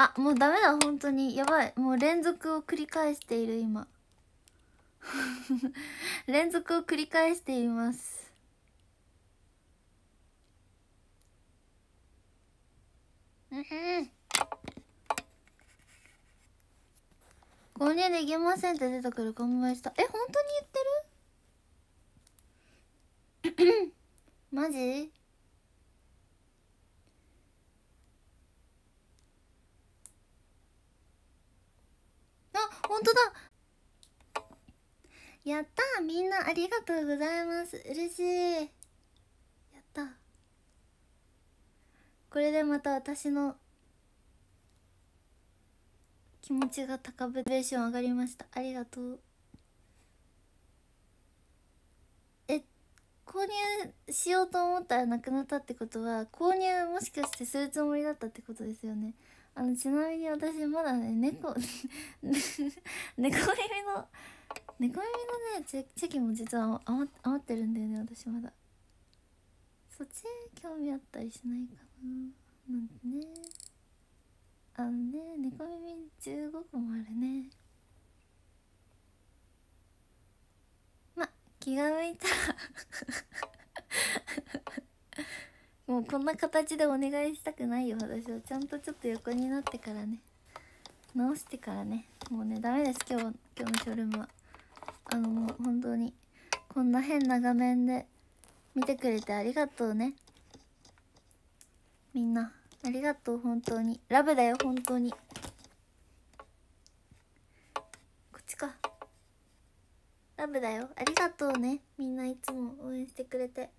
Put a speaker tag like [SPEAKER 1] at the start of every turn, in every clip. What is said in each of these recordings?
[SPEAKER 1] あもうダメだ本当にやばいもう連続を繰り返している今 連続を繰り返していますうん購入できませんって出てくる考えしたえ本当に言ってる マジ本当だやったみんなありがとうございます嬉しいやったこれでまた私の気持ちが高ぶベーション上がりましたありがとうえ購入しようと思ったらなくなったってことは購入もしかしてするつもりだったってことですよねあのちなみに私まだね猫 猫耳の猫耳のねチェキも実は余余ってるんだよね私まだそっち興味あったりしないかななんてねあのね猫耳15個もあるねま気が向いたらもうこんな形でお願いしたくないよ私はちゃんとちょっと横になってからね直してからねもうねダメです今日今日のショールームはあのもう本当にこんな変な画面で見てくれてありがとうねみんなありがとう本当にラブだよ本当にこっちかラブだよありがとうねみんないつも応援してくれて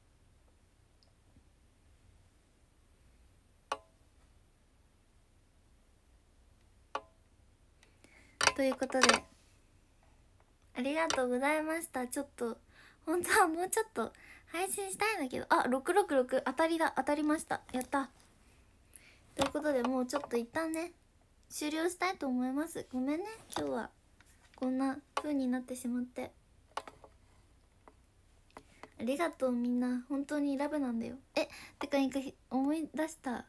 [SPEAKER 1] ということでありがとうございましたちょっと本当はもうちょっと配信したいんだけどあ666当たりだ当たりましたやったということでもうちょっと一旦ね終了したいと思いますごめんね今日はこんな風になってしまってありがとうみんな本当にラブなんだよえってか思い出した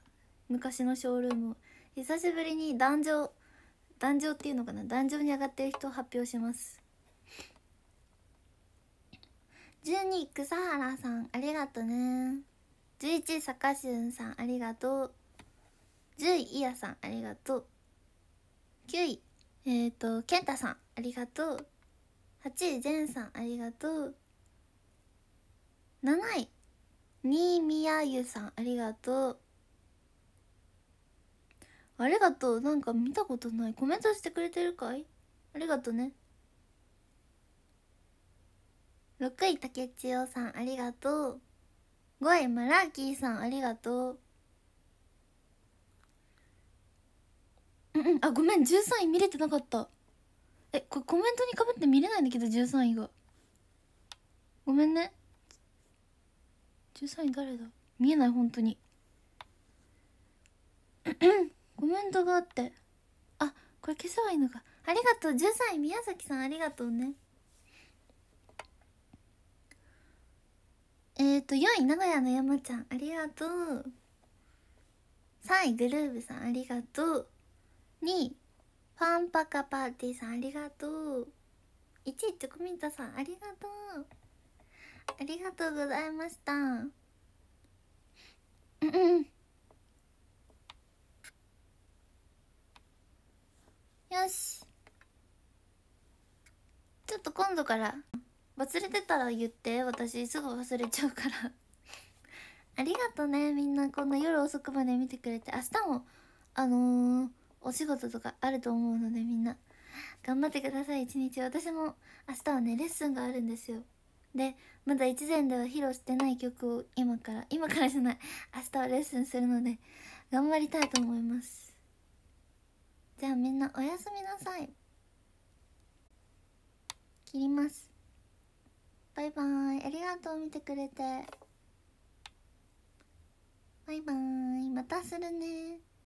[SPEAKER 1] 昔のショールーム久しぶりに壇上壇上っていうのかな壇上に上がってる人を発表します12草原さんありがとうね11坂俊さんありがとう10位いやさんありがとう9位えっ、ー、と健太さんありがとう8位ジェンさんありがとう7位新宮優さんありがとうありがとうなんか見たことないコメントしてくれてるかいありがとね6位竹千代さんありがとう5位マラーキーさんありがとううんうんあごめん13位見れてなかったえこれコメントにかぶって見れないんだけど13位がごめんね13位誰だ見えない本当にコメントがあってあこれ消せばいいのかありがとう10歳宮崎さんありがとうねえっ、ー、と4位名古屋の山ちゃんありがとう3位グルーブさんありがとう2位ファンパカパーティーさんありがとう1位チョコミントさんありがとうありがとうございましたうんうんよしちょっと今度から忘れてたら言って私すぐ忘れちゃうからありがとねみんなこんな夜遅くまで見てくれて明日もあのー、お仕事とかあると思うのでみんな頑張ってください一日私も明日はねレッスンがあるんですよでまだ一前では披露してない曲を今から今からじゃない明日はレッスンするので頑張りたいと思いますじゃあみんなおやすみなさい切りますバイバーイありがとう見てくれてバイバーイまたするね